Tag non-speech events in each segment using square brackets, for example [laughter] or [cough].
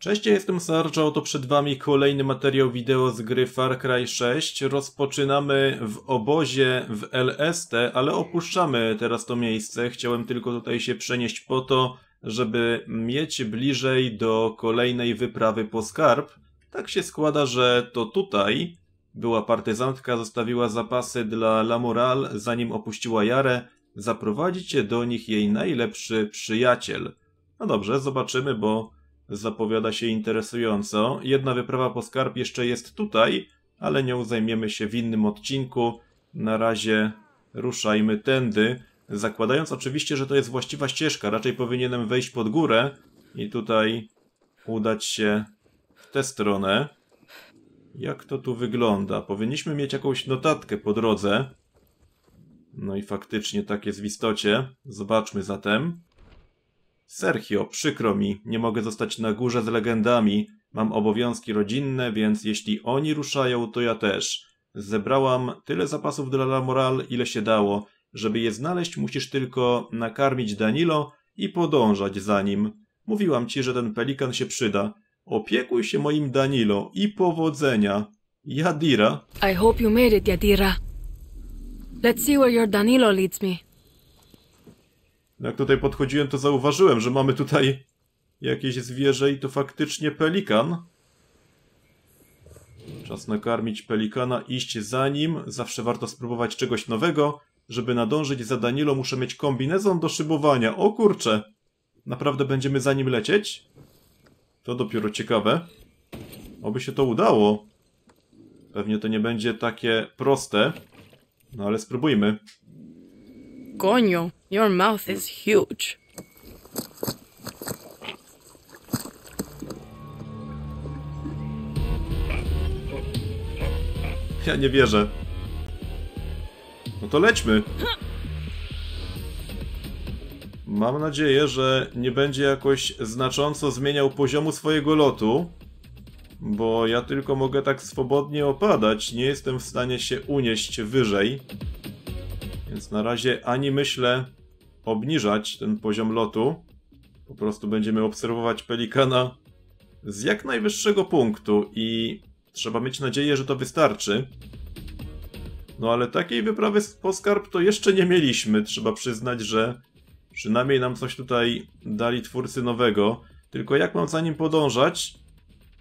Cześć, ja jestem Sarge, to przed wami kolejny materiał wideo z gry Far Cry 6. Rozpoczynamy w obozie w LST, ale opuszczamy teraz to miejsce. Chciałem tylko tutaj się przenieść po to, żeby mieć bliżej do kolejnej wyprawy po skarb. Tak się składa, że to tutaj była partyzantka, zostawiła zapasy dla Lamoral, zanim opuściła Jarę. Zaprowadzi do nich jej najlepszy przyjaciel. No dobrze, zobaczymy, bo Zapowiada się interesująco. Jedna wyprawa po skarb jeszcze jest tutaj, ale nią zajmiemy się w innym odcinku. Na razie ruszajmy tędy, zakładając oczywiście, że to jest właściwa ścieżka. Raczej powinienem wejść pod górę i tutaj udać się w tę stronę. Jak to tu wygląda? Powinniśmy mieć jakąś notatkę po drodze. No i faktycznie tak jest w istocie. Zobaczmy zatem. Sergio, przykro mi, nie mogę zostać na górze z legendami. Mam obowiązki rodzinne, więc jeśli oni ruszają, to ja też. Zebrałam tyle zapasów dla La Moral, ile się dało. Żeby je znaleźć, musisz tylko nakarmić Danilo i podążać za nim. Mówiłam ci, że ten pelikan się przyda. Opiekuj się moim Danilo i powodzenia. Jadira. I hope you made it, Jadira. Let's see where your Danilo leads me. No jak tutaj podchodziłem, to zauważyłem, że mamy tutaj jakieś zwierzę i to faktycznie pelikan. Czas nakarmić pelikana, iść za nim. Zawsze warto spróbować czegoś nowego. Żeby nadążyć za Danilo, muszę mieć kombinezon do szybowania. O kurcze! Naprawdę będziemy za nim lecieć? To dopiero ciekawe. Oby się to udało. Pewnie to nie będzie takie proste. No ale spróbujmy. Coño, your mouth is huge. Ja nie wierzę. No to lećmy. Mam nadzieję, że nie będzie jakoś znacząco zmieniał poziomu swojego lotu, bo ja tylko mogę tak swobodnie opadać, nie jestem w stanie się unieść wyżej. Więc na razie ani myślę obniżać ten poziom lotu. Po prostu będziemy obserwować pelikana z jak najwyższego punktu i trzeba mieć nadzieję, że to wystarczy. No ale takiej wyprawy po skarb to jeszcze nie mieliśmy. Trzeba przyznać, że przynajmniej nam coś tutaj dali twórcy nowego. Tylko jak mam za nim podążać?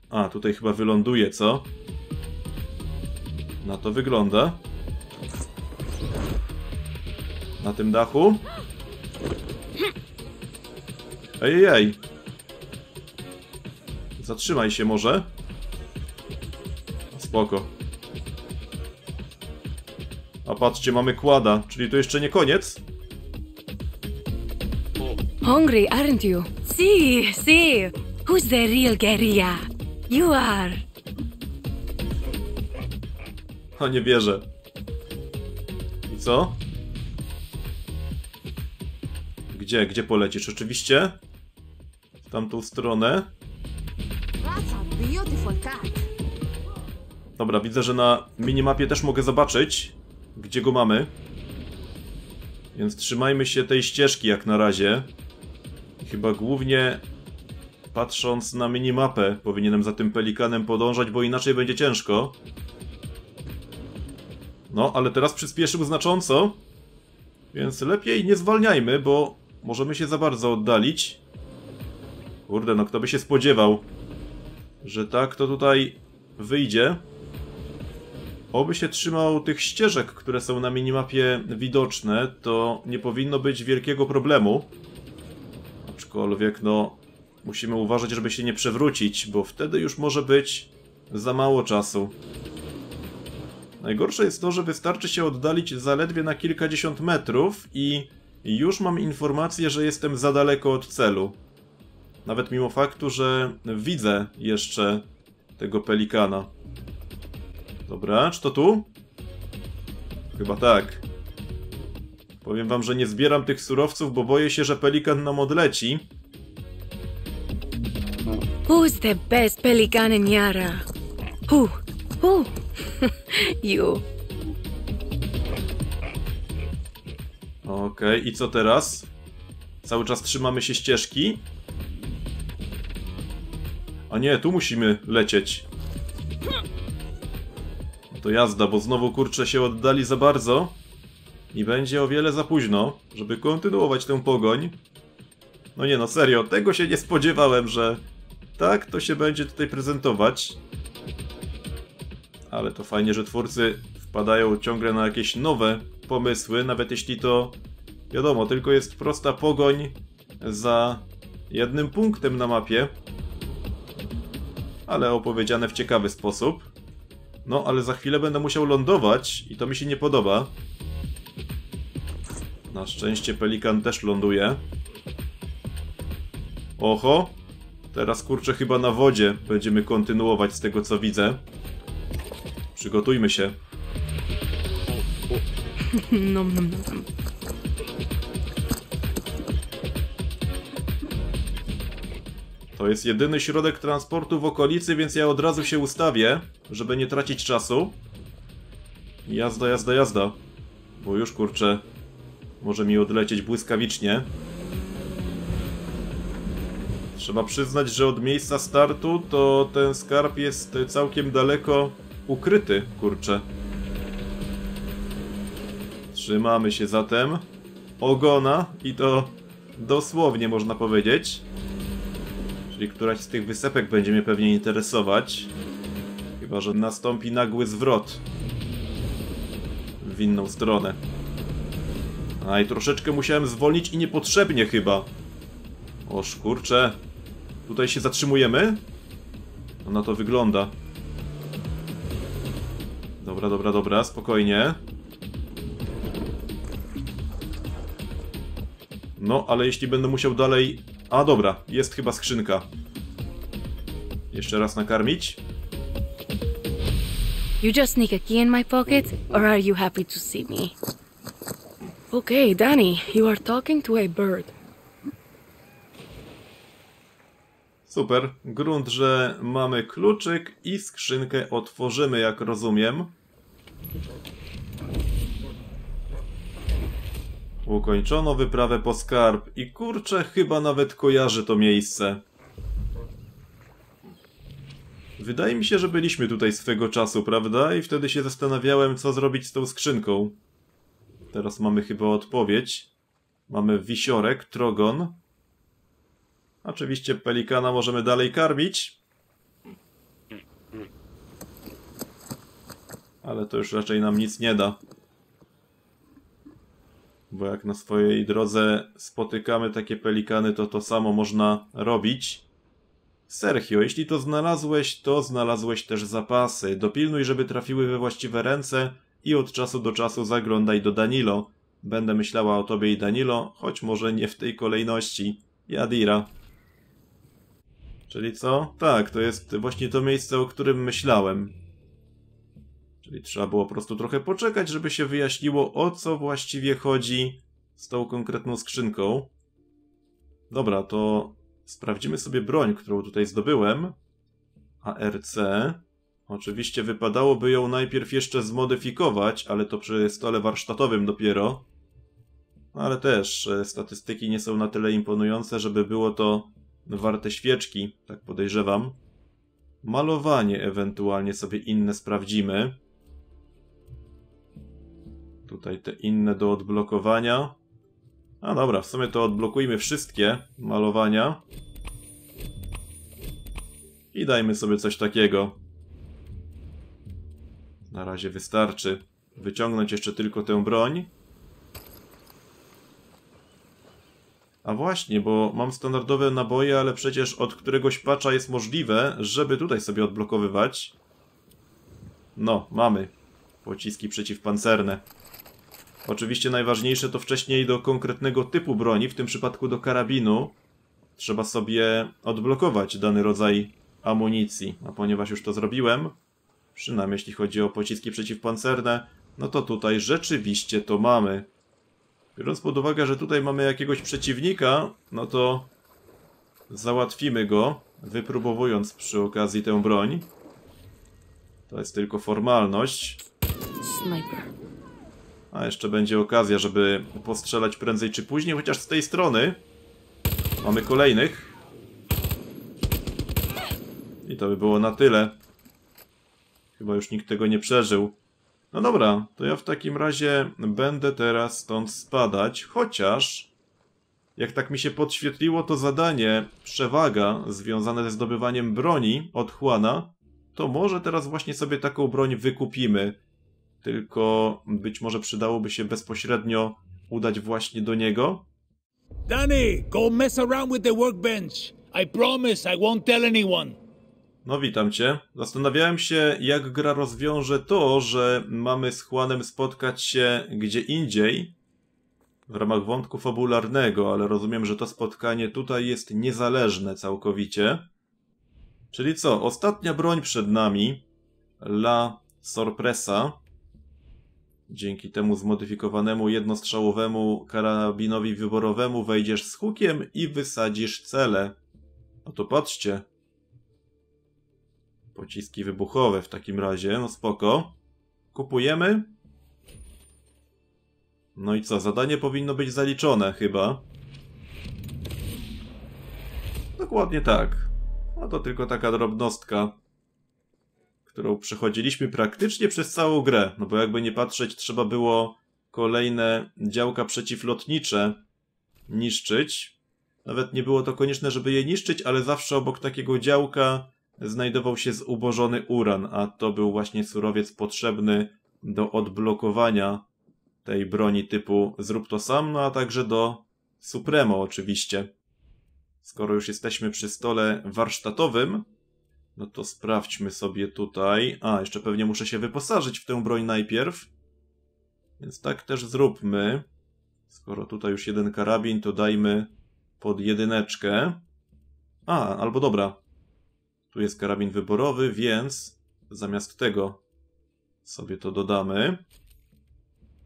A, tutaj chyba wyląduje, co? Na to wygląda na tym dachu. Ej, ej. Zatrzymaj się może. Spoko. A patrzcie, mamy kłada, czyli to jeszcze nie koniec. Hungry, aren't you? See, see. Who's the real guerrilla? You are. A nie wierzę. I co? Gdzie, gdzie polecisz? Oczywiście w tamtą stronę. Dobra, widzę, że na minimapie też mogę zobaczyć, gdzie go mamy. Więc trzymajmy się tej ścieżki jak na razie. Chyba głównie patrząc na minimapę powinienem za tym pelikanem podążać, bo inaczej będzie ciężko. No, ale teraz przyspieszył znacząco. Więc lepiej nie zwalniajmy, bo Możemy się za bardzo oddalić. Kurde, no kto by się spodziewał, że tak to tutaj wyjdzie. Oby się trzymał tych ścieżek, które są na minimapie widoczne, to nie powinno być wielkiego problemu. Aczkolwiek, no, musimy uważać, żeby się nie przewrócić, bo wtedy już może być za mało czasu. Najgorsze jest to, że wystarczy się oddalić zaledwie na kilkadziesiąt metrów i i już mam informację, że jestem za daleko od celu. Nawet mimo faktu, że widzę jeszcze tego pelikana. Dobra, czy to tu? Chyba tak. Powiem wam, że nie zbieram tych surowców, bo boję się, że pelikan nam odleci. Who's the best pelican in Yara? Who? Who? you. [laughs] Okej, okay, i co teraz? Cały czas trzymamy się ścieżki. A nie, tu musimy lecieć. To jazda, bo znowu kurcze się oddali za bardzo. I będzie o wiele za późno, żeby kontynuować tę pogoń. No nie no, serio, tego się nie spodziewałem, że tak to się będzie tutaj prezentować. Ale to fajnie, że twórcy wpadają ciągle na jakieś nowe pomysły, nawet jeśli to, wiadomo, tylko jest prosta pogoń za jednym punktem na mapie, ale opowiedziane w ciekawy sposób. No, ale za chwilę będę musiał lądować i to mi się nie podoba. Na szczęście pelikan też ląduje. Oho! Teraz kurczę chyba na wodzie będziemy kontynuować z tego co widzę. Przygotujmy się. [laughs] nom, nom, nom, nom. To jest jedyny środek transportu w okolicy, więc ja od razu się ustawię, żeby nie tracić czasu. Jazda, jazda, jazda. Bo już kurczę, może mi odlecieć błyskawicznie. Trzeba przyznać, że od miejsca startu to ten skarb jest całkiem daleko ukryty, kurczę. Trzymamy się zatem ogona i to dosłownie można powiedzieć. Czyli któraś z tych wysepek będzie mnie pewnie interesować. Chyba, że nastąpi nagły zwrot w inną stronę. A i troszeczkę musiałem zwolnić i niepotrzebnie chyba. O kurczę. Tutaj się zatrzymujemy? No na to wygląda. Dobra, dobra, dobra, spokojnie. No, ale jeśli będę musiał dalej... A, dobra, jest chyba skrzynka. Jeszcze raz nakarmić. You just sneak a key in my pocket, or are you happy to see me? Okay, Danny, you are talking to a bird. Super. Grunt, że mamy kluczyk i skrzynkę otworzymy, jak rozumiem. Ukończono wyprawę po skarb i kurczę, chyba nawet kojarzy to miejsce. Wydaje mi się, że byliśmy tutaj swego czasu, prawda? I wtedy się zastanawiałem, co zrobić z tą skrzynką. Teraz mamy chyba odpowiedź. Mamy wisiorek, trogon. Oczywiście pelikana możemy dalej karmić. Ale to już raczej nam nic nie da bo jak na swojej drodze spotykamy takie pelikany, to to samo można robić. Sergio, jeśli to znalazłeś, to znalazłeś też zapasy. Dopilnuj, żeby trafiły we właściwe ręce i od czasu do czasu zaglądaj do Danilo. Będę myślała o tobie i Danilo, choć może nie w tej kolejności. Jadira. Czyli co? Tak, to jest właśnie to miejsce, o którym myślałem. Czyli trzeba było po prostu trochę poczekać, żeby się wyjaśniło, o co właściwie chodzi z tą konkretną skrzynką. Dobra, to sprawdzimy sobie broń, którą tutaj zdobyłem. ARC. Oczywiście wypadałoby ją najpierw jeszcze zmodyfikować, ale to przy stole warsztatowym dopiero. No ale też e, statystyki nie są na tyle imponujące, żeby było to warte świeczki, tak podejrzewam. Malowanie ewentualnie sobie inne sprawdzimy. Tutaj te inne do odblokowania. A dobra, w sumie to odblokujmy wszystkie malowania. I dajmy sobie coś takiego. Na razie wystarczy. Wyciągnąć jeszcze tylko tę broń. A właśnie, bo mam standardowe naboje, ale przecież od któregoś patcha jest możliwe, żeby tutaj sobie odblokowywać. No, mamy. Pociski przeciwpancerne. Oczywiście najważniejsze to wcześniej do konkretnego typu broni, w tym przypadku do karabinu, trzeba sobie odblokować dany rodzaj amunicji. A ponieważ już to zrobiłem, przynajmniej jeśli chodzi o pociski przeciwpancerne, no to tutaj rzeczywiście to mamy. Biorąc pod uwagę, że tutaj mamy jakiegoś przeciwnika, no to załatwimy go, wypróbowując przy okazji tę broń. To jest tylko formalność. Sniper. A jeszcze będzie okazja, żeby postrzelać prędzej czy później, chociaż z tej strony mamy kolejnych. I to by było na tyle. Chyba już nikt tego nie przeżył. No dobra, to ja w takim razie będę teraz stąd spadać, chociaż jak tak mi się podświetliło to zadanie przewaga związane ze zdobywaniem broni od Juana, to może teraz właśnie sobie taką broń wykupimy tylko być może przydałoby się bezpośrednio udać właśnie do niego. Danny, go mess around with the workbench. I promise I won't tell anyone. No witam cię. Zastanawiałem się, jak gra rozwiąże to, że mamy z Juanem spotkać się gdzie indziej, w ramach wątku fabularnego, ale rozumiem, że to spotkanie tutaj jest niezależne całkowicie. Czyli co, ostatnia broń przed nami, La Sorpresa. Dzięki temu zmodyfikowanemu jednostrzałowemu karabinowi wyborowemu wejdziesz z hukiem i wysadzisz cele. No to patrzcie. Pociski wybuchowe w takim razie, no spoko. Kupujemy. No i co, zadanie powinno być zaliczone chyba. Dokładnie tak. No to tylko taka drobnostka którą przechodziliśmy praktycznie przez całą grę, no bo jakby nie patrzeć, trzeba było kolejne działka przeciwlotnicze niszczyć. Nawet nie było to konieczne, żeby je niszczyć, ale zawsze obok takiego działka znajdował się zubożony uran, a to był właśnie surowiec potrzebny do odblokowania tej broni typu zrób to sam, no a także do Supremo oczywiście. Skoro już jesteśmy przy stole warsztatowym, no to sprawdźmy sobie tutaj. A, jeszcze pewnie muszę się wyposażyć w tę broń najpierw. Więc tak też zróbmy. Skoro tutaj już jeden karabin, to dajmy pod jedyneczkę. A, albo dobra. Tu jest karabin wyborowy, więc zamiast tego sobie to dodamy.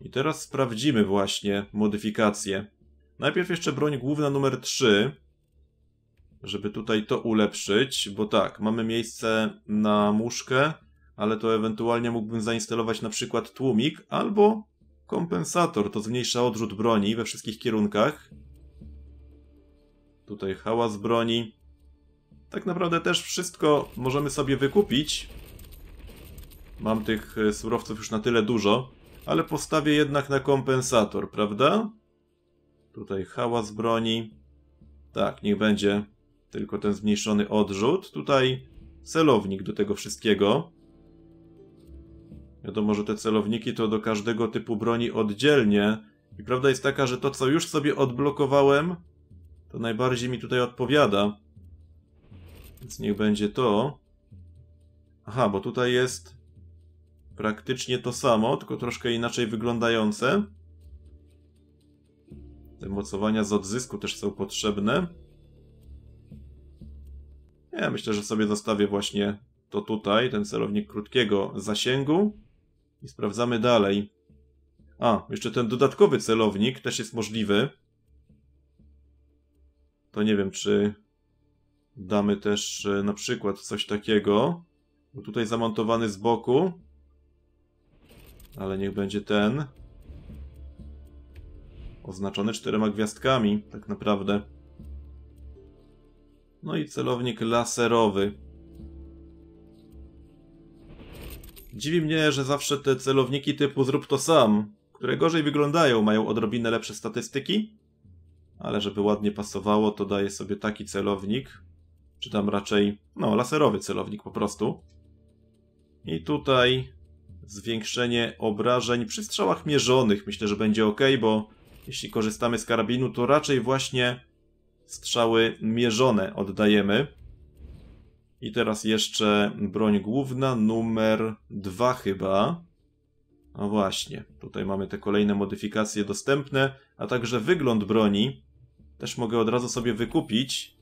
I teraz sprawdzimy właśnie modyfikacje. Najpierw jeszcze broń główna numer 3 żeby tutaj to ulepszyć, bo tak, mamy miejsce na muszkę, ale to ewentualnie mógłbym zainstalować na przykład tłumik albo kompensator, to zmniejsza odrzut broni we wszystkich kierunkach. Tutaj hałas broni. Tak naprawdę też wszystko możemy sobie wykupić. Mam tych e, surowców już na tyle dużo, ale postawię jednak na kompensator, prawda? Tutaj hałas broni. Tak, niech będzie tylko ten zmniejszony odrzut. Tutaj celownik do tego wszystkiego. Wiadomo, że te celowniki to do każdego typu broni oddzielnie. I prawda jest taka, że to co już sobie odblokowałem, to najbardziej mi tutaj odpowiada. Więc niech będzie to. Aha, bo tutaj jest praktycznie to samo, tylko troszkę inaczej wyglądające. Te mocowania z odzysku też są potrzebne. Myślę, że sobie zostawię właśnie to tutaj, ten celownik krótkiego zasięgu i sprawdzamy dalej. A, jeszcze ten dodatkowy celownik też jest możliwy. To nie wiem, czy damy też e, na przykład coś takiego. Bo tutaj zamontowany z boku. Ale niech będzie ten. Oznaczony czterema gwiazdkami, tak naprawdę. No i celownik laserowy. Dziwi mnie, że zawsze te celowniki typu zrób to sam, które gorzej wyglądają, mają odrobinę lepsze statystyki, ale żeby ładnie pasowało, to daję sobie taki celownik, czy tam raczej, no, laserowy celownik po prostu. I tutaj zwiększenie obrażeń przy strzałach mierzonych myślę, że będzie ok, bo jeśli korzystamy z karabinu, to raczej właśnie Strzały mierzone oddajemy. I teraz jeszcze broń główna, numer 2 chyba. No właśnie, tutaj mamy te kolejne modyfikacje dostępne, a także wygląd broni. Też mogę od razu sobie wykupić.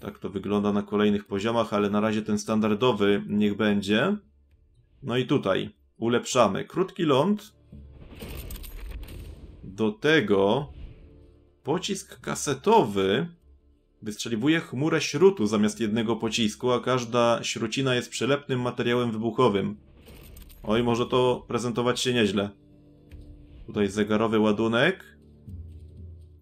Tak to wygląda na kolejnych poziomach, ale na razie ten standardowy niech będzie. No i tutaj ulepszamy. Krótki ląd. Do tego Pocisk kasetowy wystrzeliwuje chmurę śrutu zamiast jednego pocisku, a każda śrucina jest przylepnym materiałem wybuchowym. Oj, może to prezentować się nieźle. Tutaj zegarowy ładunek.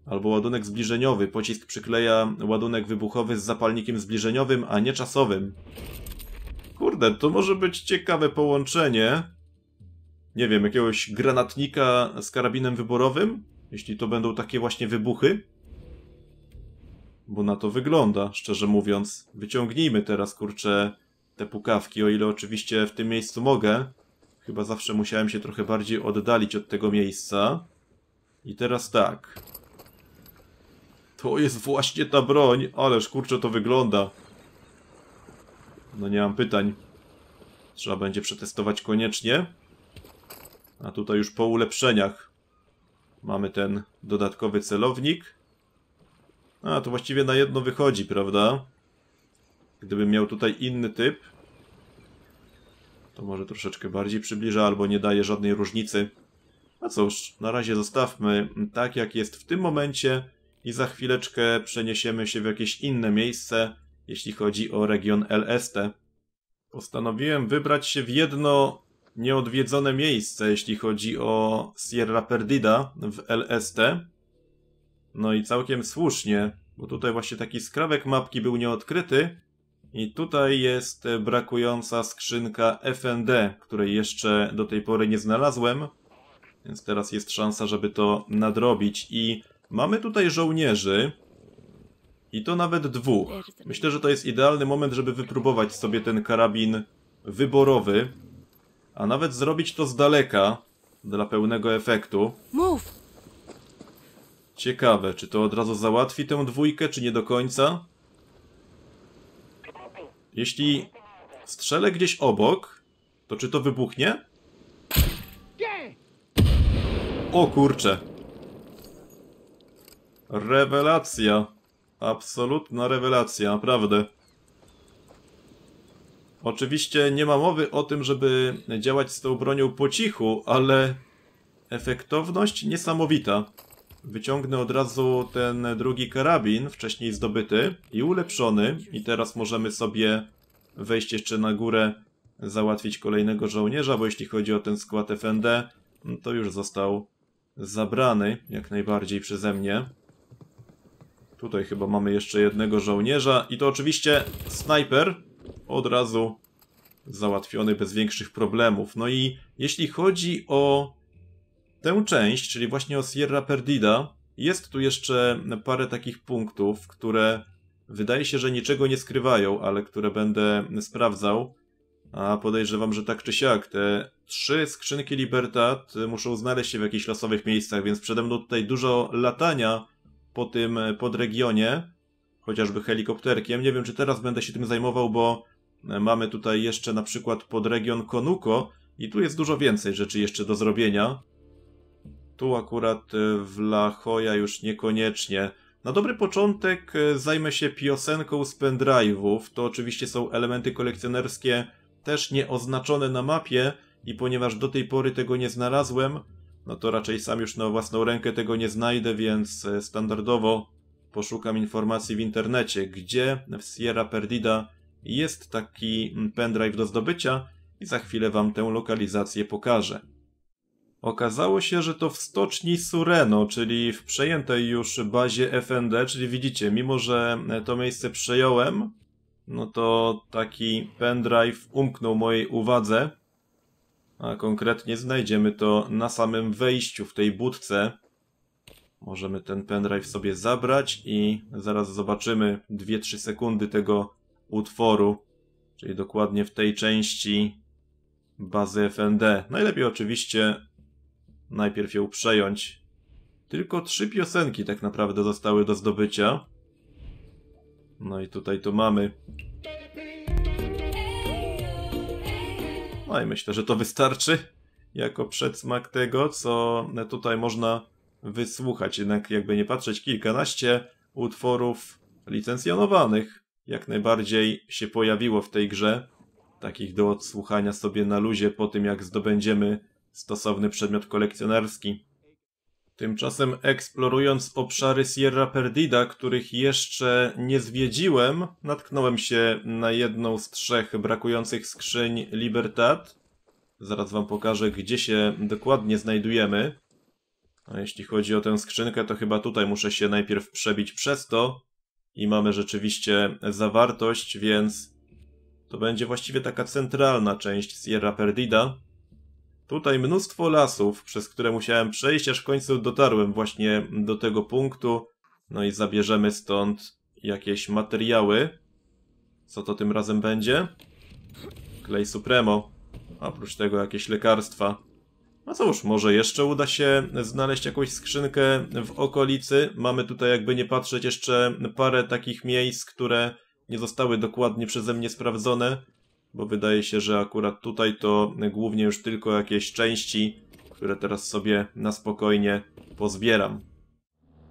Albo ładunek zbliżeniowy. Pocisk przykleja ładunek wybuchowy z zapalnikiem zbliżeniowym, a nie czasowym. Kurde, to może być ciekawe połączenie. Nie wiem, jakiegoś granatnika z karabinem wyborowym? Jeśli to będą takie właśnie wybuchy, bo na to wygląda, szczerze mówiąc. Wyciągnijmy teraz, kurczę, te pukawki, o ile oczywiście w tym miejscu mogę. Chyba zawsze musiałem się trochę bardziej oddalić od tego miejsca. I teraz tak. To jest właśnie ta broń, ależ kurczę to wygląda. No nie mam pytań. Trzeba będzie przetestować koniecznie. A tutaj już po ulepszeniach. Mamy ten dodatkowy celownik. A, to właściwie na jedno wychodzi, prawda? Gdybym miał tutaj inny typ, to może troszeczkę bardziej przybliża, albo nie daje żadnej różnicy. A cóż, na razie zostawmy tak, jak jest w tym momencie i za chwileczkę przeniesiemy się w jakieś inne miejsce, jeśli chodzi o region LST. Postanowiłem wybrać się w jedno nieodwiedzone miejsce, jeśli chodzi o Sierra Perdida w LST. No i całkiem słusznie, bo tutaj właśnie taki skrawek mapki był nieodkryty i tutaj jest brakująca skrzynka FND, której jeszcze do tej pory nie znalazłem, więc teraz jest szansa, żeby to nadrobić. I mamy tutaj żołnierzy, i to nawet dwóch. Myślę, że to jest idealny moment, żeby wypróbować sobie ten karabin wyborowy, a nawet zrobić to z daleka dla pełnego efektu. Mów! Ciekawe, czy to od razu załatwi tę dwójkę, czy nie do końca? Jeśli strzelę gdzieś obok, to czy to wybuchnie? O kurcze. Rewelacja. Absolutna rewelacja, naprawdę. Oczywiście nie ma mowy o tym, żeby działać z tą bronią po cichu, ale efektowność niesamowita. Wyciągnę od razu ten drugi karabin, wcześniej zdobyty i ulepszony. I teraz możemy sobie wejść jeszcze na górę, załatwić kolejnego żołnierza, bo jeśli chodzi o ten skład FND, to już został zabrany jak najbardziej przeze mnie. Tutaj chyba mamy jeszcze jednego żołnierza i to oczywiście snajper, od razu załatwiony bez większych problemów. No i jeśli chodzi o tę część, czyli właśnie o Sierra Perdida, jest tu jeszcze parę takich punktów, które wydaje się, że niczego nie skrywają, ale które będę sprawdzał. A podejrzewam, że tak czy siak, te trzy skrzynki Libertad muszą znaleźć się w jakichś losowych miejscach, więc przede mną tutaj dużo latania po tym podregionie chociażby helikopterkiem. Nie wiem, czy teraz będę się tym zajmował, bo e, mamy tutaj jeszcze na przykład podregion Konuko i tu jest dużo więcej rzeczy jeszcze do zrobienia. Tu akurat e, w La Jolla już niekoniecznie. Na dobry początek e, zajmę się piosenką z pendrive'ów. To oczywiście są elementy kolekcjonerskie też nieoznaczone na mapie i ponieważ do tej pory tego nie znalazłem, no to raczej sam już na własną rękę tego nie znajdę, więc standardowo poszukam informacji w internecie, gdzie w Sierra Perdida jest taki pendrive do zdobycia i za chwilę wam tę lokalizację pokażę. Okazało się, że to w stoczni Sureno, czyli w przejętej już bazie FND, czyli widzicie, mimo że to miejsce przejąłem, no to taki pendrive umknął mojej uwadze, a konkretnie znajdziemy to na samym wejściu w tej budce, Możemy ten pendrive sobie zabrać i zaraz zobaczymy 2-3 sekundy tego utworu, czyli dokładnie w tej części bazy FND. Najlepiej oczywiście najpierw ją przejąć. Tylko trzy piosenki tak naprawdę zostały do zdobycia. No i tutaj to mamy. No i myślę, że to wystarczy jako przedsmak tego, co tutaj można wysłuchać. Jednak jakby nie patrzeć, kilkanaście utworów licencjonowanych jak najbardziej się pojawiło w tej grze. Takich do odsłuchania sobie na luzie po tym, jak zdobędziemy stosowny przedmiot kolekcjonerski. Tymczasem eksplorując obszary Sierra Perdida, których jeszcze nie zwiedziłem, natknąłem się na jedną z trzech brakujących skrzyń Libertad. Zaraz wam pokażę, gdzie się dokładnie znajdujemy. A jeśli chodzi o tę skrzynkę, to chyba tutaj muszę się najpierw przebić przez to i mamy rzeczywiście zawartość, więc to będzie właściwie taka centralna część Sierra Perdida. Tutaj mnóstwo lasów, przez które musiałem przejść, aż w końcu dotarłem właśnie do tego punktu. No i zabierzemy stąd jakieś materiały. Co to tym razem będzie? Klej Supremo. Oprócz tego jakieś lekarstwa. No cóż, może jeszcze uda się znaleźć jakąś skrzynkę w okolicy. Mamy tutaj jakby nie patrzeć jeszcze parę takich miejsc, które nie zostały dokładnie przeze mnie sprawdzone, bo wydaje się, że akurat tutaj to głównie już tylko jakieś części, które teraz sobie na spokojnie pozbieram.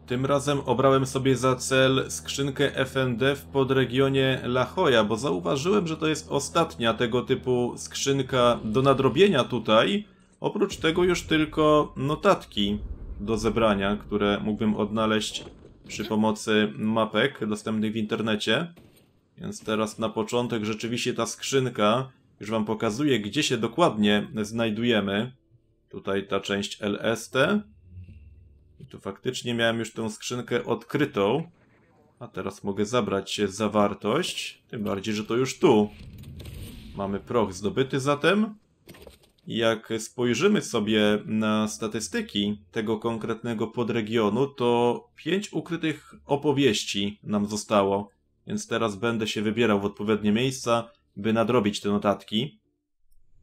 Tym razem obrałem sobie za cel skrzynkę FND w podregionie La Jolla, bo zauważyłem, że to jest ostatnia tego typu skrzynka do nadrobienia tutaj, Oprócz tego już tylko notatki do zebrania, które mógłbym odnaleźć przy pomocy mapek dostępnych w internecie. Więc teraz na początek rzeczywiście ta skrzynka już wam pokazuje, gdzie się dokładnie znajdujemy. Tutaj ta część LST. I tu faktycznie miałem już tę skrzynkę odkrytą. A teraz mogę zabrać zawartość. Tym bardziej, że to już tu. Mamy proch zdobyty zatem. Jak spojrzymy sobie na statystyki tego konkretnego podregionu, to pięć ukrytych opowieści nam zostało, więc teraz będę się wybierał w odpowiednie miejsca, by nadrobić te notatki.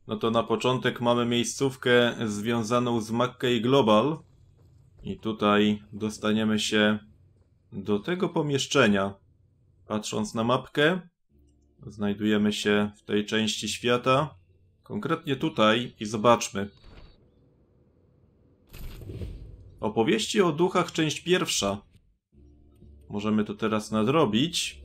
No to na początek mamy miejscówkę związaną z Mackay Global. I tutaj dostaniemy się do tego pomieszczenia. Patrząc na mapkę, znajdujemy się w tej części świata, Konkretnie tutaj i zobaczmy. Opowieści o duchach, część pierwsza. Możemy to teraz nadrobić.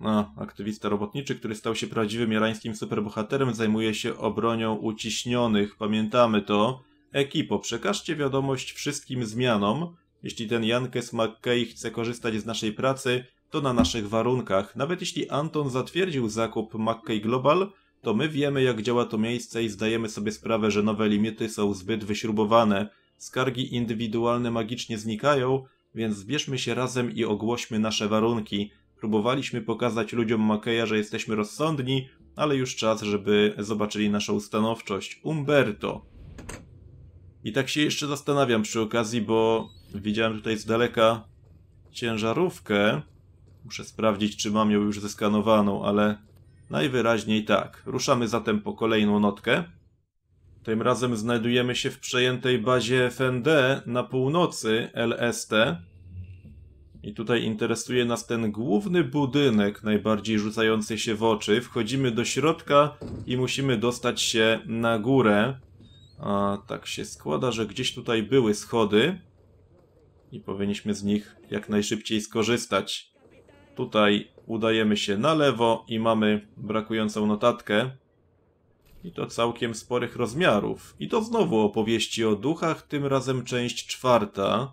A, aktywista robotniczy, który stał się prawdziwym jarańskim superbohaterem, zajmuje się obronią uciśnionych. Pamiętamy to. Ekipo, przekażcie wiadomość wszystkim zmianom. Jeśli ten Jankes McKay chce korzystać z naszej pracy, to na naszych warunkach. Nawet jeśli Anton zatwierdził zakup McKay Global, to my wiemy, jak działa to miejsce i zdajemy sobie sprawę, że nowe limity są zbyt wyśrubowane. Skargi indywidualne magicznie znikają, więc zbierzmy się razem i ogłośmy nasze warunki. Próbowaliśmy pokazać ludziom Makeja, że jesteśmy rozsądni, ale już czas, żeby zobaczyli naszą stanowczość. Umberto. I tak się jeszcze zastanawiam przy okazji, bo widziałem tutaj z daleka ciężarówkę. Muszę sprawdzić, czy mam ją już zeskanowaną, ale Najwyraźniej tak. Ruszamy zatem po kolejną notkę. Tym razem znajdujemy się w przejętej bazie FND na północy LST. I tutaj interesuje nas ten główny budynek, najbardziej rzucający się w oczy. Wchodzimy do środka i musimy dostać się na górę. A tak się składa, że gdzieś tutaj były schody i powinniśmy z nich jak najszybciej skorzystać. Tutaj udajemy się na lewo i mamy brakującą notatkę. I to całkiem sporych rozmiarów. I to znowu opowieści o duchach, tym razem część czwarta.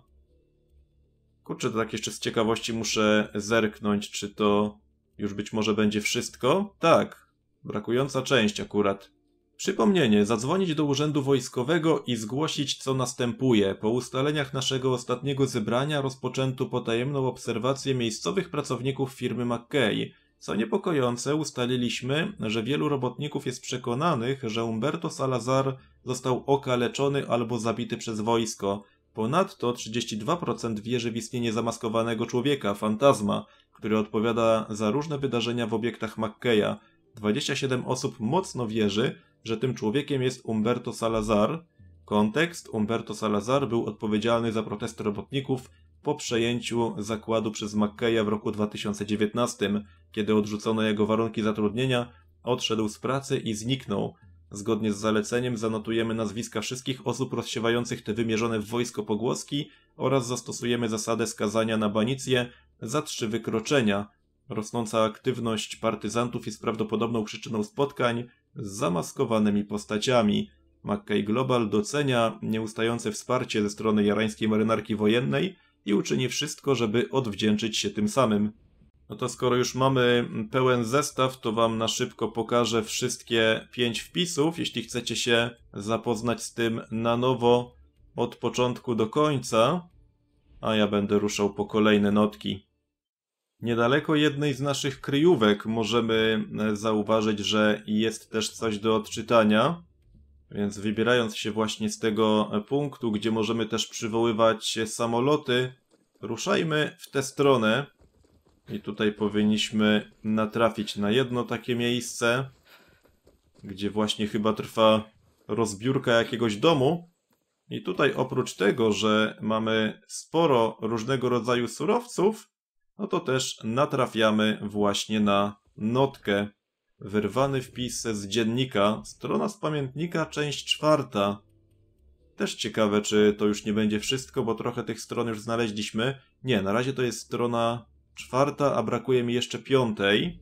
Kurczę, to tak jeszcze z ciekawości muszę zerknąć, czy to już być może będzie wszystko? Tak, brakująca część akurat. Przypomnienie, zadzwonić do urzędu wojskowego i zgłosić co następuje. Po ustaleniach naszego ostatniego zebrania rozpoczęto potajemną obserwację miejscowych pracowników firmy McKay. Co niepokojące, ustaliliśmy, że wielu robotników jest przekonanych, że Umberto Salazar został okaleczony albo zabity przez wojsko. Ponadto 32% wierzy w istnienie zamaskowanego człowieka, fantazma, który odpowiada za różne wydarzenia w obiektach McKeya. 27 osób mocno wierzy, że tym człowiekiem jest Umberto Salazar. Kontekst: Umberto Salazar był odpowiedzialny za protesty robotników po przejęciu zakładu przez McKeya w roku 2019, kiedy odrzucono jego warunki zatrudnienia, odszedł z pracy i zniknął. Zgodnie z zaleceniem zanotujemy nazwiska wszystkich osób rozsiewających te wymierzone w wojsko pogłoski oraz zastosujemy zasadę skazania na banicję za trzy wykroczenia. Rosnąca aktywność partyzantów jest prawdopodobną przyczyną spotkań, z zamaskowanymi postaciami. Mackay Global docenia nieustające wsparcie ze strony jarańskiej marynarki wojennej i uczyni wszystko, żeby odwdzięczyć się tym samym. No to skoro już mamy pełen zestaw, to Wam na szybko pokażę wszystkie pięć wpisów. Jeśli chcecie się zapoznać z tym na nowo od początku do końca, a ja będę ruszał po kolejne notki. Niedaleko jednej z naszych kryjówek możemy e, zauważyć, że jest też coś do odczytania. Więc wybierając się właśnie z tego e, punktu, gdzie możemy też przywoływać samoloty, ruszajmy w tę stronę. I tutaj powinniśmy natrafić na jedno takie miejsce, gdzie właśnie chyba trwa rozbiórka jakiegoś domu. I tutaj oprócz tego, że mamy sporo różnego rodzaju surowców, no to też natrafiamy właśnie na notkę wyrwany wpis z dziennika, strona z pamiętnika, część czwarta. Też ciekawe, czy to już nie będzie wszystko, bo trochę tych stron już znaleźliśmy. Nie, na razie to jest strona czwarta, a brakuje mi jeszcze piątej.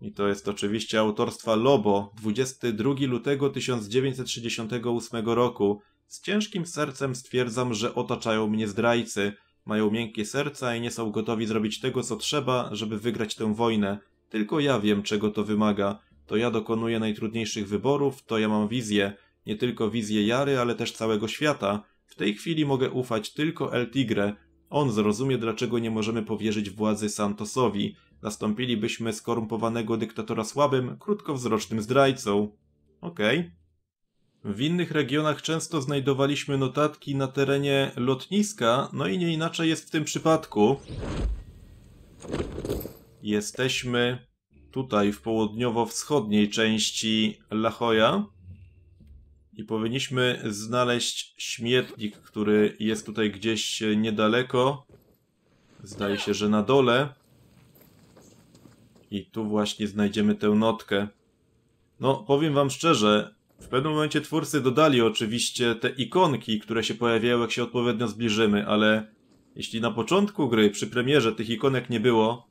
I to jest oczywiście autorstwa Lobo, 22 lutego 1968 roku. Z ciężkim sercem stwierdzam, że otaczają mnie zdrajcy – mają miękkie serca i nie są gotowi zrobić tego, co trzeba, żeby wygrać tę wojnę. Tylko ja wiem, czego to wymaga. To ja dokonuję najtrudniejszych wyborów, to ja mam wizję. Nie tylko wizję Jary, ale też całego świata. W tej chwili mogę ufać tylko El Tigre. On zrozumie, dlaczego nie możemy powierzyć władzy Santosowi. Nastąpilibyśmy skorumpowanego dyktatora słabym, krótkowzrocznym zdrajcą. Okej. Okay. W innych regionach często znajdowaliśmy notatki na terenie lotniska, no i nie inaczej jest w tym przypadku. Jesteśmy tutaj w południowo-wschodniej części La Jolla i powinniśmy znaleźć śmietnik, który jest tutaj gdzieś niedaleko. Zdaje się, że na dole. I tu właśnie znajdziemy tę notkę. No, powiem wam szczerze, w pewnym momencie twórcy dodali oczywiście te ikonki, które się pojawiają, jak się odpowiednio zbliżymy, ale jeśli na początku gry, przy premierze, tych ikonek nie było,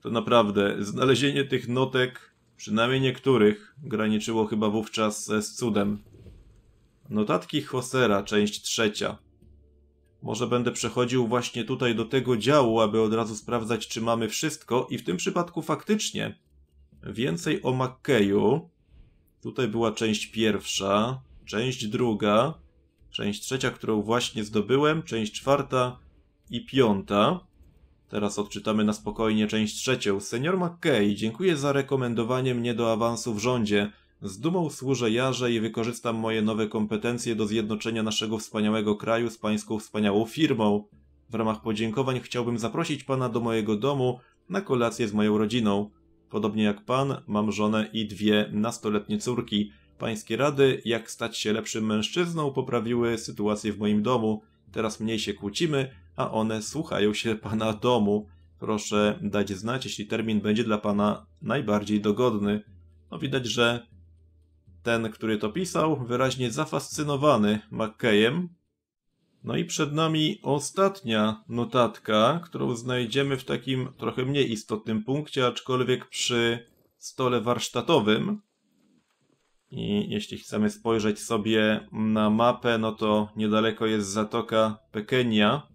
to naprawdę znalezienie tych notek, przynajmniej niektórych, graniczyło chyba wówczas z cudem. Notatki Chosera, część trzecia. Może będę przechodził właśnie tutaj do tego działu, aby od razu sprawdzać, czy mamy wszystko i w tym przypadku faktycznie. Więcej o McKayu, Tutaj była część pierwsza, część druga, część trzecia, którą właśnie zdobyłem, część czwarta i piąta. Teraz odczytamy na spokojnie część trzecią. Senior McKay, dziękuję za rekomendowanie mnie do awansu w rządzie. Z dumą służę jarze i wykorzystam moje nowe kompetencje do zjednoczenia naszego wspaniałego kraju z pańską wspaniałą firmą. W ramach podziękowań chciałbym zaprosić pana do mojego domu na kolację z moją rodziną. Podobnie jak pan, mam żonę i dwie nastoletnie córki. Pańskie rady, jak stać się lepszym mężczyzną, poprawiły sytuację w moim domu. Teraz mniej się kłócimy, a one słuchają się [laughs] pana domu. Proszę dać znać, jeśli termin będzie dla pana najbardziej dogodny. No widać, że ten, który to pisał, wyraźnie zafascynowany McKayem, no i przed nami ostatnia notatka, którą znajdziemy w takim trochę mniej istotnym punkcie, aczkolwiek przy stole warsztatowym. I jeśli chcemy spojrzeć sobie na mapę, no to niedaleko jest zatoka Pekenia.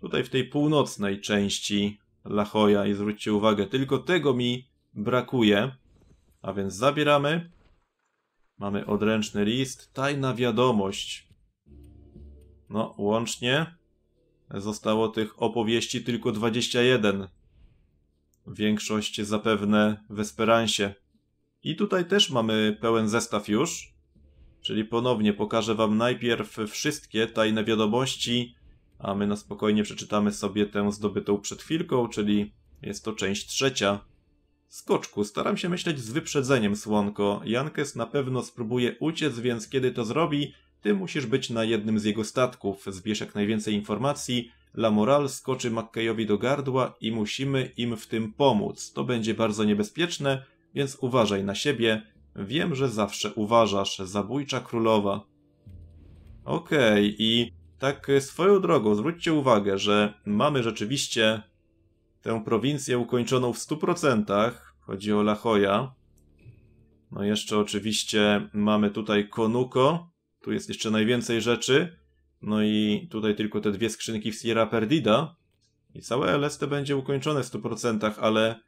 Tutaj w tej północnej części Lahoja i zwróćcie uwagę, tylko tego mi brakuje. A więc zabieramy. Mamy odręczny list. Tajna wiadomość. No, łącznie zostało tych opowieści tylko 21. Większość zapewne w Esperansie. I tutaj też mamy pełen zestaw już. Czyli ponownie pokażę Wam najpierw wszystkie tajne wiadomości, a my na spokojnie przeczytamy sobie tę zdobytą przed chwilką, czyli jest to część trzecia. Skoczku, staram się myśleć z wyprzedzeniem, słonko. Jankes na pewno spróbuje uciec, więc kiedy to zrobi, ty musisz być na jednym z jego statków, zbierz jak najwięcej informacji. Lamoral skoczy McKayowi do gardła i musimy im w tym pomóc. To będzie bardzo niebezpieczne, więc uważaj na siebie. Wiem, że zawsze uważasz. Zabójcza królowa. Okej, okay, i tak swoją drogą zwróćcie uwagę, że mamy rzeczywiście tę prowincję ukończoną w 100%. Chodzi o La Jolla. No jeszcze oczywiście mamy tutaj Konuko, tu jest jeszcze najwięcej rzeczy. No i tutaj tylko te dwie skrzynki w Sierra Perdida. I całe LST będzie ukończone w 100%, ale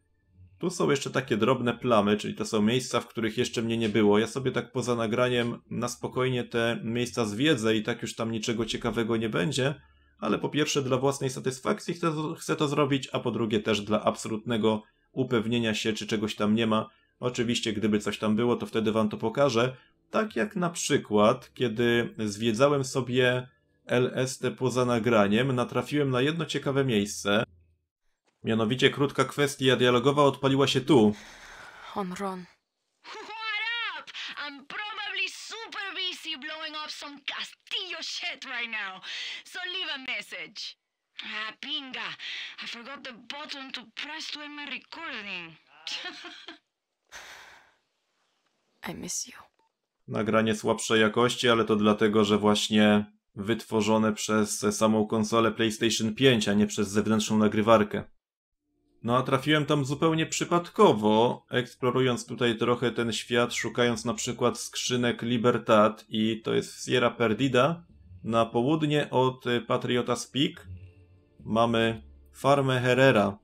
tu są jeszcze takie drobne plamy, czyli to są miejsca, w których jeszcze mnie nie było. Ja sobie tak poza nagraniem na spokojnie te miejsca zwiedzę i tak już tam niczego ciekawego nie będzie. Ale po pierwsze dla własnej satysfakcji chcę chcę to zrobić, a po drugie też dla absolutnego upewnienia się, czy czegoś tam nie ma. Oczywiście, gdyby coś tam było, to wtedy wam to pokażę, tak jak na przykład, kiedy zwiedzałem sobie LST poza nagraniem, natrafiłem na jedno ciekawe miejsce. Mianowicie krótka kwestia dialogowa odpaliła się tu. Omron. What up? I'm probably super busy blowing up some castillo shit right now. So leave a message. Ah, pinga. I forgot the button to press to end my recording. [laughs] I miss you nagranie słabszej jakości, ale to dlatego, że właśnie wytworzone przez samą konsolę PlayStation 5, a nie przez zewnętrzną nagrywarkę. No a trafiłem tam zupełnie przypadkowo, eksplorując tutaj trochę ten świat, szukając na przykład skrzynek Libertad i to jest Sierra Perdida. Na południe od Patriota Speak mamy farmę Herrera,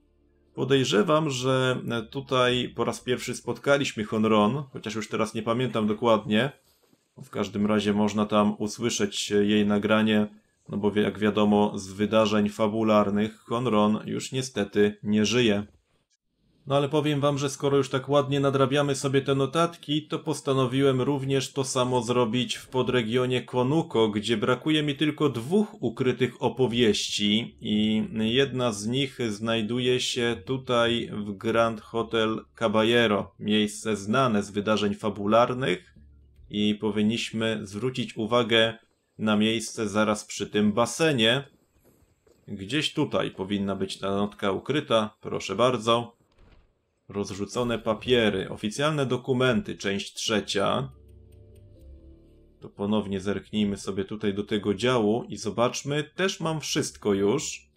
Podejrzewam, że tutaj po raz pierwszy spotkaliśmy Honron, chociaż już teraz nie pamiętam dokładnie. W każdym razie można tam usłyszeć jej nagranie, no bo jak wiadomo z wydarzeń fabularnych Honron już niestety nie żyje. No ale powiem wam, że skoro już tak ładnie nadrabiamy sobie te notatki, to postanowiłem również to samo zrobić w podregionie Konuko, gdzie brakuje mi tylko dwóch ukrytych opowieści i jedna z nich znajduje się tutaj w Grand Hotel Caballero, miejsce znane z wydarzeń fabularnych i powinniśmy zwrócić uwagę na miejsce zaraz przy tym basenie. Gdzieś tutaj powinna być ta notka ukryta, proszę bardzo. Rozrzucone papiery, oficjalne dokumenty, część trzecia. To ponownie zerknijmy sobie tutaj do tego działu i zobaczmy. Też mam wszystko już.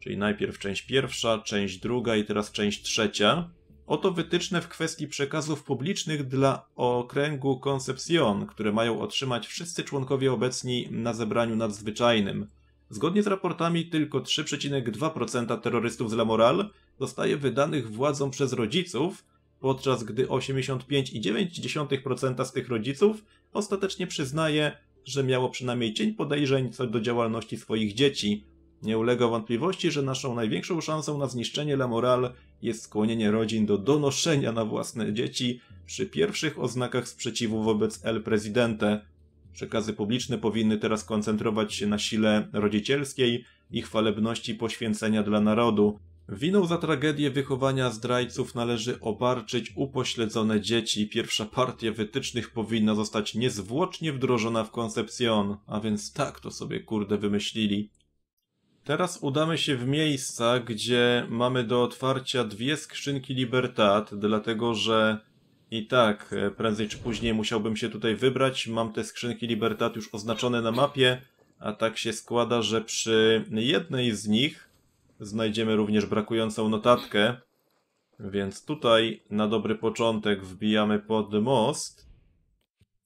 Czyli najpierw część pierwsza, część druga i teraz część trzecia. Oto wytyczne w kwestii przekazów publicznych dla okręgu Concepcion, które mają otrzymać wszyscy członkowie obecni na zebraniu nadzwyczajnym. Zgodnie z raportami tylko 3,2% terrorystów z La Moral zostaje wydanych władzom przez rodziców, podczas gdy 85,9% z tych rodziców ostatecznie przyznaje, że miało przynajmniej cień podejrzeń co do działalności swoich dzieci. Nie ulega wątpliwości, że naszą największą szansą na zniszczenie La Moral jest skłonienie rodzin do donoszenia na własne dzieci przy pierwszych oznakach sprzeciwu wobec El Presidente. Przekazy publiczne powinny teraz koncentrować się na sile rodzicielskiej i chwalebności poświęcenia dla narodu, Winą za tragedię wychowania zdrajców należy obarczyć upośledzone dzieci. Pierwsza partia wytycznych powinna zostać niezwłocznie wdrożona w Concepcion, a więc tak to sobie kurde wymyślili. Teraz udamy się w miejsca, gdzie mamy do otwarcia dwie skrzynki Libertad, dlatego że i tak e, prędzej czy później musiałbym się tutaj wybrać. Mam te skrzynki Libertad już oznaczone na mapie, a tak się składa, że przy jednej z nich znajdziemy również brakującą notatkę. Więc tutaj na dobry początek wbijamy pod most.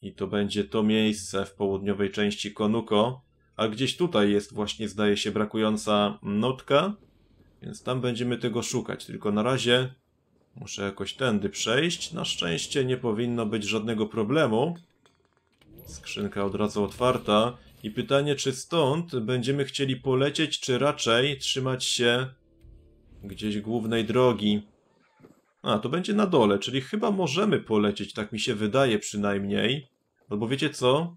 I to będzie to miejsce w południowej części Konuko. A gdzieś tutaj jest właśnie, zdaje się, brakująca notka. Więc tam będziemy tego szukać. Tylko na razie muszę jakoś tędy przejść. Na szczęście nie powinno być żadnego problemu. Skrzynka od razu otwarta. I pytanie, czy stąd będziemy chcieli polecieć, czy raczej trzymać się gdzieś głównej drogi. A, to będzie na dole, czyli chyba możemy polecieć, tak mi się wydaje przynajmniej. Albo no bo wiecie co?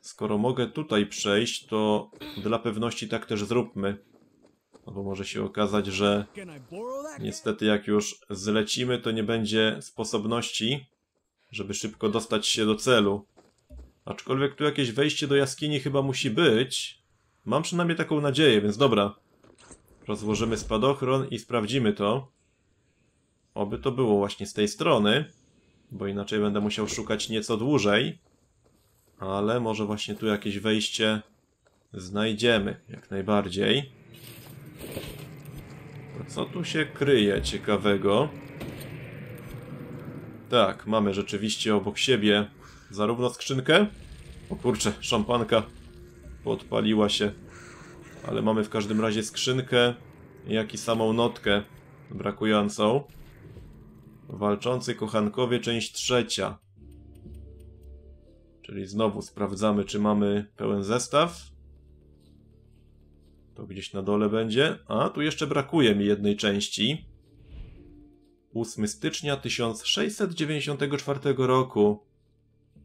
Skoro mogę tutaj przejść, to dla pewności tak też zróbmy. Albo no bo może się okazać, że niestety jak już zlecimy, to nie będzie sposobności, żeby szybko dostać się do celu. Aczkolwiek tu jakieś wejście do jaskini chyba musi być. Mam przynajmniej taką nadzieję, więc dobra. Rozłożymy spadochron i sprawdzimy to. Oby to było właśnie z tej strony, bo inaczej będę musiał szukać nieco dłużej. Ale może właśnie tu jakieś wejście znajdziemy, jak najbardziej. Co tu się kryje ciekawego? Tak, mamy rzeczywiście obok siebie Zarówno skrzynkę. O kurczę, szampanka podpaliła się. Ale mamy w każdym razie skrzynkę, jak i samą notkę brakującą. Walczący kochankowie, część trzecia. Czyli znowu sprawdzamy, czy mamy pełen zestaw. To gdzieś na dole będzie. A, tu jeszcze brakuje mi jednej części. 8 stycznia 1694 roku.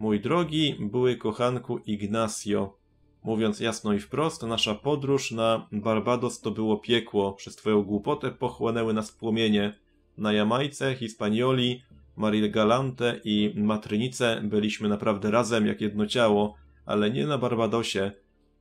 Mój drogi, były kochanku Ignacio, mówiąc jasno i wprost, nasza podróż na Barbados to było piekło. Przez twoją głupotę pochłonęły nas płomienie. Na Jamajce, Hispanioli, Maril Galante i Matrynice byliśmy naprawdę razem jak jedno ciało, ale nie na Barbadosie.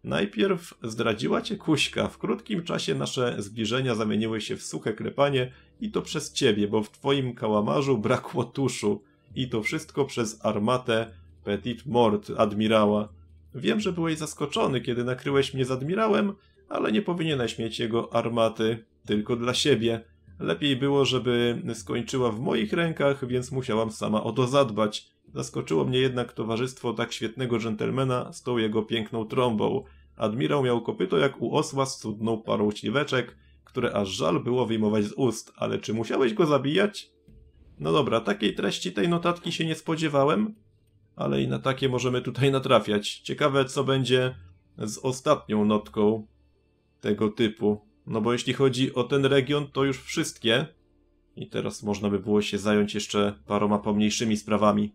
Najpierw zdradziła cię kuśka. W krótkim czasie nasze zbliżenia zamieniły się w suche krepanie i to przez ciebie, bo w twoim kałamarzu brakło tuszu. I to wszystko przez armatę Petit mort, admirała. Wiem, że byłeś zaskoczony, kiedy nakryłeś mnie z admirałem, ale nie powinieneś mieć jego armaty tylko dla siebie. Lepiej było, żeby skończyła w moich rękach, więc musiałam sama o to zadbać. Zaskoczyło mnie jednak towarzystwo tak świetnego dżentelmena z tą jego piękną trąbą. Admirał miał kopyto jak u osła z cudną parą śliweczek, które aż żal było wyjmować z ust, ale czy musiałeś go zabijać? No dobra, takiej treści tej notatki się nie spodziewałem, ale i na takie możemy tutaj [laughs] natrafiać. Ciekawe, co będzie z ostatnią notką tego typu. No bo jeśli chodzi o ten region, to już wszystkie. I teraz można by było się zająć jeszcze paroma pomniejszymi sprawami.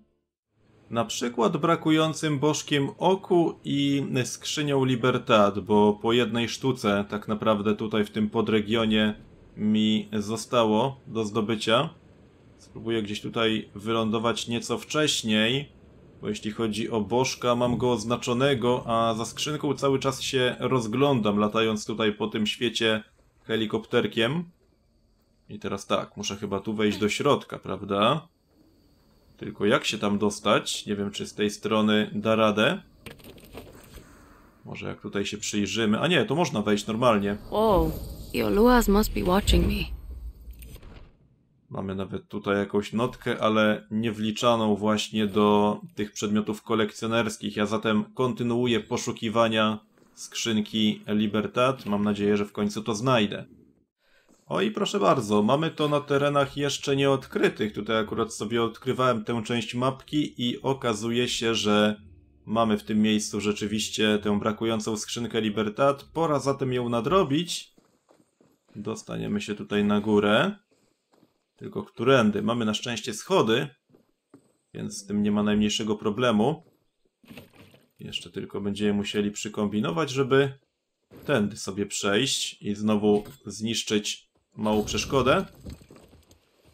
Na przykład brakującym bożkiem oku i skrzynią Libertad, bo po jednej sztuce tak naprawdę tutaj w tym podregionie mi zostało do zdobycia. Spróbuję gdzieś tutaj wylądować nieco wcześniej. Bo jeśli chodzi o Bożka, mam go oznaczonego, a za skrzynką cały czas się rozglądam, latając tutaj po tym świecie helikopterkiem. I teraz tak, muszę chyba tu wejść do środka, prawda? Tylko jak się tam dostać? Nie wiem, czy z tej strony da radę. Może jak tutaj się przyjrzymy. A nie, to można wejść normalnie. Wow, your luas must be watching me. Mamy nawet tutaj jakąś notkę, ale nie wliczaną właśnie do tych przedmiotów kolekcjonerskich. Ja zatem kontynuuję poszukiwania skrzynki Libertad. Mam nadzieję, że w końcu to znajdę. O i proszę bardzo, mamy to na terenach jeszcze nieodkrytych. Tutaj akurat sobie odkrywałem tę część mapki i okazuje się, że mamy w tym miejscu rzeczywiście tę brakującą skrzynkę Libertad. Pora zatem ją nadrobić. Dostaniemy się tutaj na górę. Tylko którędy? Mamy na szczęście schody, więc z tym nie ma najmniejszego problemu. Jeszcze tylko będziemy musieli przykombinować, żeby tędy sobie przejść i znowu zniszczyć małą przeszkodę.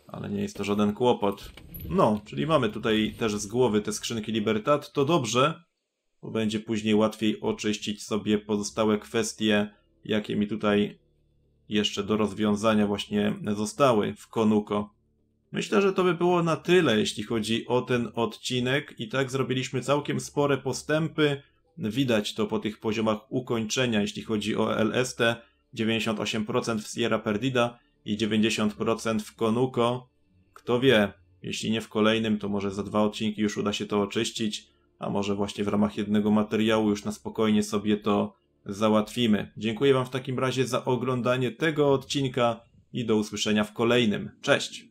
Ale nie jest to żaden kłopot. No, czyli mamy tutaj też z głowy te skrzynki Libertad. To dobrze, bo będzie później łatwiej oczyścić sobie pozostałe kwestie, jakie mi tutaj jeszcze do rozwiązania właśnie zostały w Konuko. Myślę, że to by było na tyle, jeśli chodzi o ten odcinek. I tak zrobiliśmy całkiem spore postępy. Widać to po tych poziomach ukończenia, jeśli chodzi o LST. 98% w Sierra Perdida i 90% w Konuko. Kto wie, jeśli nie w kolejnym, to może za dwa odcinki już uda się to oczyścić, a może właśnie w ramach jednego materiału już na spokojnie sobie to załatwimy. Dziękuję Wam w takim razie za oglądanie tego odcinka i do usłyszenia w kolejnym. Cześć!